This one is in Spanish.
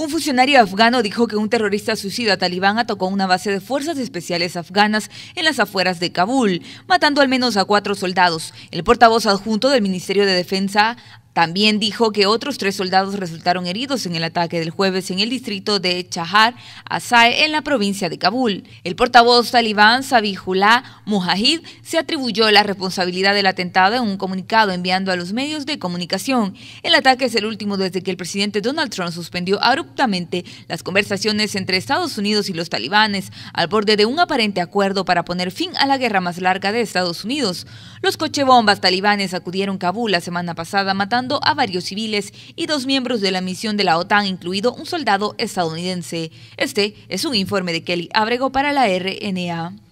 Un funcionario afgano dijo que un terrorista suicida talibán atacó una base de fuerzas especiales afganas en las afueras de Kabul, matando al menos a cuatro soldados. El portavoz adjunto del Ministerio de Defensa también dijo que otros tres soldados resultaron heridos en el ataque del jueves en el distrito de Chahar, Asai, en la provincia de Kabul. El portavoz talibán Sabihullah Mujahid se atribuyó la responsabilidad del atentado en un comunicado enviando a los medios de comunicación. El ataque es el último desde que el presidente Donald Trump suspendió abruptamente las conversaciones entre Estados Unidos y los talibanes al borde de un aparente acuerdo para poner fin a la guerra más larga de Estados Unidos. Los cochebombas talibanes acudieron a Kabul la semana pasada matando a varios civiles y dos miembros de la misión de la OTAN, incluido un soldado estadounidense. Este es un informe de Kelly Abrego para la RNA.